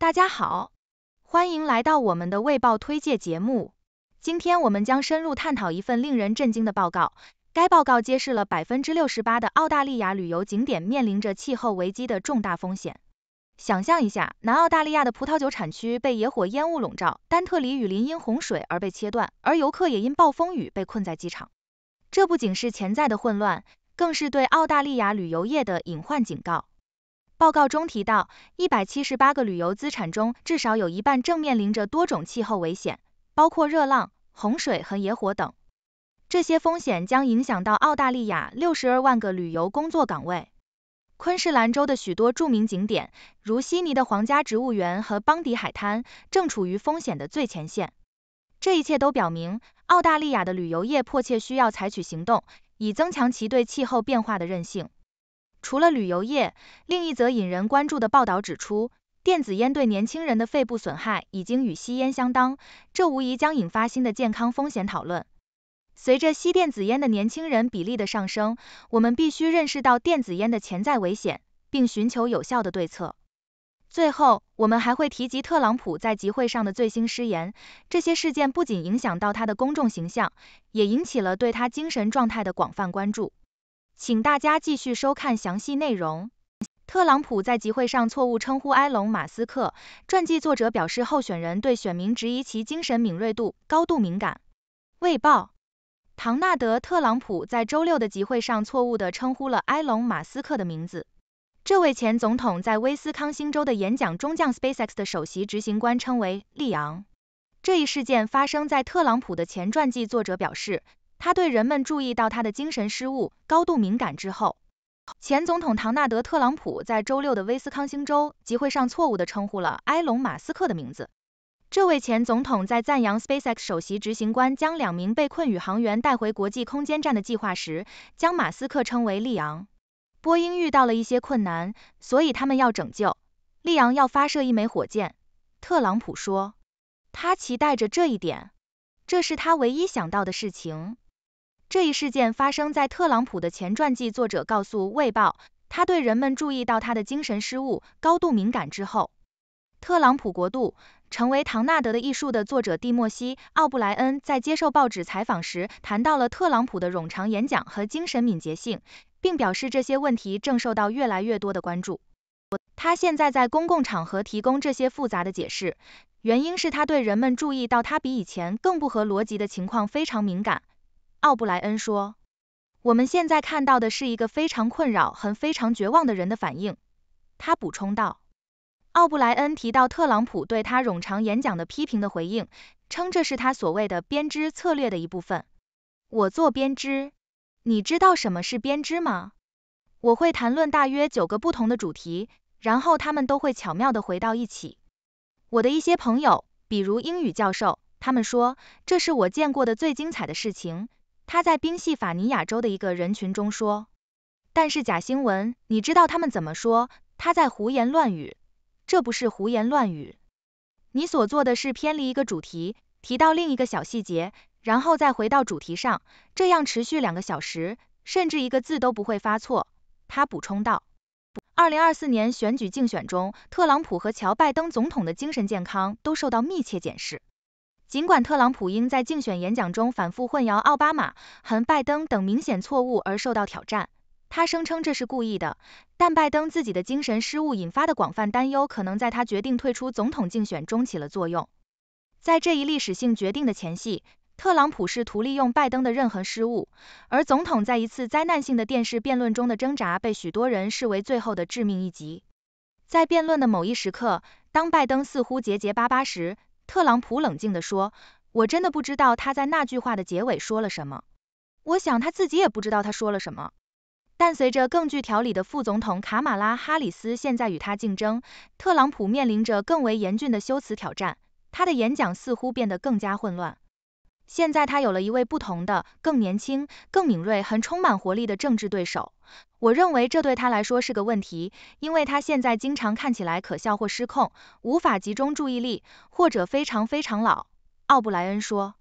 大家好，欢迎来到我们的卫报推介节目。今天我们将深入探讨一份令人震惊的报告。该报告揭示了百分之六十八的澳大利亚旅游景点面临着气候危机的重大风险。想象一下，南澳大利亚的葡萄酒产区被野火烟雾笼罩，丹特里雨林因洪水而被切断，而游客也因暴风雨被困在机场。这不仅是潜在的混乱，更是对澳大利亚旅游业的隐患警告。报告中提到，一百七十八个旅游资产中，至少有一半正面临着多种气候危险，包括热浪、洪水和野火等。这些风险将影响到澳大利亚六十二万个旅游工作岗位。昆士兰州的许多著名景点，如悉尼的皇家植物园和邦迪海滩，正处于风险的最前线。这一切都表明，澳大利亚的旅游业迫切需要采取行动，以增强其对气候变化的韧性。除了旅游业，另一则引人关注的报道指出，电子烟对年轻人的肺部损害已经与吸烟相当，这无疑将引发新的健康风险讨论。随着吸电子烟的年轻人比例的上升，我们必须认识到电子烟的潜在危险，并寻求有效的对策。最后，我们还会提及特朗普在集会上的最新失言，这些事件不仅影响到他的公众形象，也引起了对他精神状态的广泛关注。请大家继续收看详细内容。特朗普在集会上错误称呼埃隆·马斯克，传记作者表示，候选人对选民质疑其精神敏锐度高度敏感。卫报：唐纳德·特朗普在周六的集会上错误地称呼了埃隆·马斯克的名字。这位前总统在威斯康星州的演讲中将 SpaceX 的首席执行官称为利昂。这一事件发生在特朗普的前传记作者表示。他对人们注意到他的精神失误高度敏感之后，前总统唐纳德·特朗普在周六的威斯康星州集会上错误地称呼了埃隆·马斯克的名字。这位前总统在赞扬 SpaceX 首席执行官将两名被困宇航员带回国际空间站的计划时，将马斯克称为利昂。波音遇到了一些困难，所以他们要拯救利昂，要发射一枚火箭。特朗普说：“他期待着这一点，这是他唯一想到的事情。”这一事件发生在特朗普的前传记作者告诉《卫报》，他对人们注意到他的精神失误高度敏感之后。《特朗普国度：成为唐纳德的艺术》的作者蒂莫西·奥布莱恩在接受报纸采访时谈到了特朗普的冗长演讲和精神敏捷性，并表示这些问题正受到越来越多的关注。他现在在公共场合提供这些复杂的解释，原因是他对人们注意到他比以前更不合逻辑的情况非常敏感。奥布莱恩说：“我们现在看到的是一个非常困扰、和非常绝望的人的反应。”他补充道。奥布莱恩提到特朗普对他冗长演讲的批评的回应，称这是他所谓的“编织策略”的一部分。我做编织，你知道什么是编织吗？我会谈论大约九个不同的主题，然后他们都会巧妙地回到一起。我的一些朋友，比如英语教授，他们说这是我见过的最精彩的事情。他在宾夕法尼亚州的一个人群中说：“但是假新闻，你知道他们怎么说？他在胡言乱语，这不是胡言乱语。你所做的是偏离一个主题，提到另一个小细节，然后再回到主题上，这样持续两个小时，甚至一个字都不会发错。”他补充道：“二零二四年选举竞选中，特朗普和乔·拜登总统的精神健康都受到密切检视。”尽管特朗普因在竞选演讲中反复混淆奥巴马和拜登等明显错误而受到挑战，他声称这是故意的，但拜登自己的精神失误引发的广泛担忧，可能在他决定退出总统竞选中起了作用。在这一历史性决定的前夕，特朗普试图利用拜登的任何失误，而总统在一次灾难性的电视辩论中的挣扎，被许多人视为最后的致命一击。在辩论的某一时刻，当拜登似乎结结巴巴时，特朗普冷静地说：“我真的不知道他在那句话的结尾说了什么。我想他自己也不知道他说了什么。但随着更具条理的副总统卡马拉·哈里斯现在与他竞争，特朗普面临着更为严峻的修辞挑战。他的演讲似乎变得更加混乱。”现在他有了一位不同的、更年轻、更敏锐、很充满活力的政治对手，我认为这对他来说是个问题，因为他现在经常看起来可笑或失控，无法集中注意力，或者非常非常老。奥布莱恩说。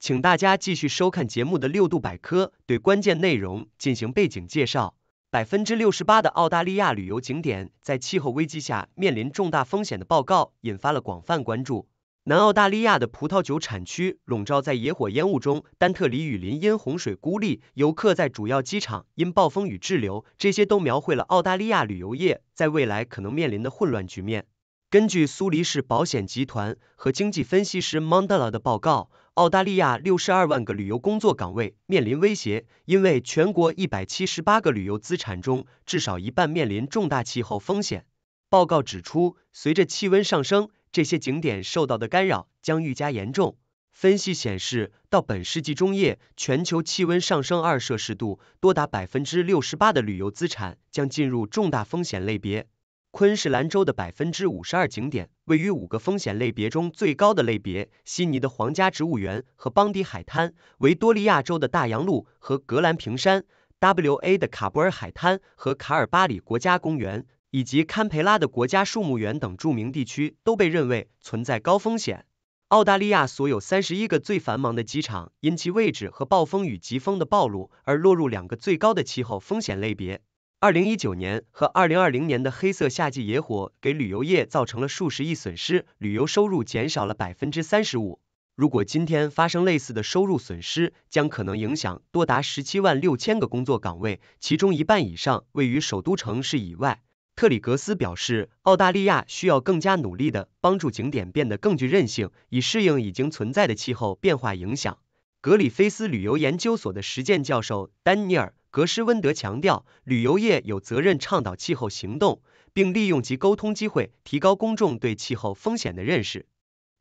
请大家继续收看节目的六度百科，对关键内容进行背景介绍。百分之六十八的澳大利亚旅游景点在气候危机下面临重大风险的报告引发了广泛关注。南澳大利亚的葡萄酒产区笼罩在野火烟雾中，丹特里雨林因洪水孤立，游客在主要机场因暴风雨滞留。这些都描绘了澳大利亚旅游业在未来可能面临的混乱局面。根据苏黎世保险集团和经济分析师 m n d 蒙 l a 的报告。澳大利亚六十二万个旅游工作岗位面临威胁，因为全国一百七十八个旅游资产中，至少一半面临重大气候风险。报告指出，随着气温上升，这些景点受到的干扰将愈加严重。分析显示，到本世纪中叶，全球气温上升二摄氏度，多达百分之六十八的旅游资产将进入重大风险类别。昆士兰州的百分之五十二景点位于五个风险类别中最高的类别。悉尼的皇家植物园和邦迪海滩，维多利亚州的大洋路和格兰平山，WA 的卡布尔海滩和卡尔巴里国家公园，以及堪培拉的国家树木园等著名地区都被认为存在高风险。澳大利亚所有三十一个最繁忙的机场，因其位置和暴风雨、疾风的暴露而落入两个最高的气候风险类别。二零一九年和二零二零年的黑色夏季野火给旅游业造成了数十亿损失，旅游收入减少了百分之三十五。如果今天发生类似的收入损失，将可能影响多达十七万六千个工作岗位，其中一半以上位于首都城市以外。特里格斯表示，澳大利亚需要更加努力地帮助景点变得更具韧性，以适应已经存在的气候变化影响。格里菲斯旅游研究所的实践教授丹尼尔。格施温德强调，旅游业有责任倡导气候行动，并利用其沟通机会提高公众对气候风险的认识。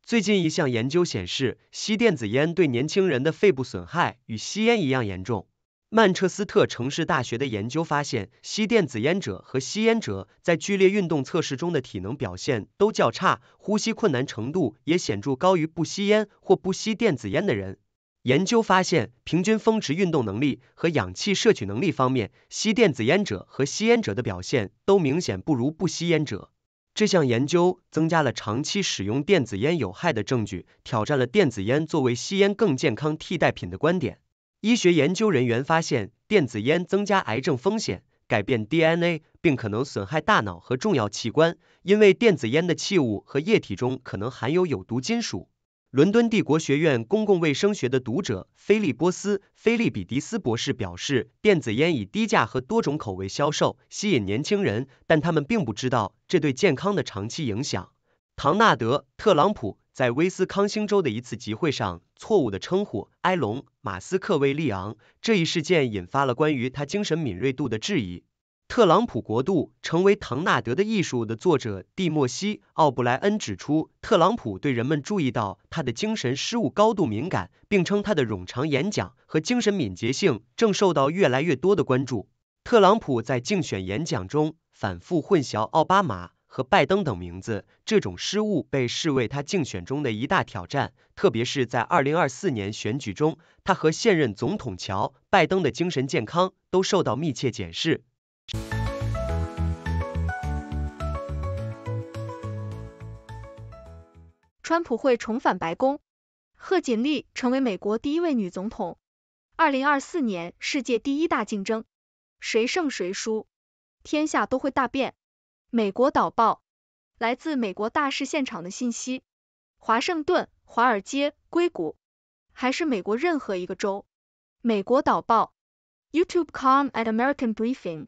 最近一项研究显示，吸电子烟对年轻人的肺部损害与吸烟一样严重。曼彻斯特城市大学的研究发现，吸电子烟者和吸烟者在剧烈运动测试中的体能表现都较差，呼吸困难程度也显著高于不吸烟或不吸电子烟的人。研究发现，平均峰值运动能力和氧气摄取能力方面，吸电子烟者和吸烟者的表现都明显不如不吸烟者。这项研究增加了长期使用电子烟有害的证据，挑战了电子烟作为吸烟更健康替代品的观点。医学研究人员发现，电子烟增加癌症风险，改变 DNA，并可能损害大脑和重要器官，因为电子烟的器物和液体中可能含有有毒金属。伦敦帝国学院公共卫生学的读者菲利波斯·菲利比迪斯博士表示，电子烟以低价和多种口味销售，吸引年轻人，但他们并不知道这对健康的长期影响。唐纳德·特朗普在威斯康星州的一次集会上错误地称呼埃隆·马斯克为利昂，这一事件引发了关于他精神敏锐度的质疑。特朗普国度成为唐纳德的艺术的作者蒂莫西·奥布莱恩指出，特朗普对人们注意到他的精神失误高度敏感，并称他的冗长演讲和精神敏捷性正受到越来越多的关注。特朗普在竞选演讲中反复混淆奥巴马和拜登等名字，这种失误被视为他竞选中的一大挑战，特别是在2024年选举中，他和现任总统乔·拜登的精神健康都受到密切检视。川普会重返白宫，贺锦丽成为美国第一位女总统。2024年世界第一大竞争，谁胜谁输，天下都会大变。美国导报，来自美国大事现场的信息，华盛顿、华尔街、硅谷，还是美国任何一个州。美国导报，YouTube.com at American Briefing。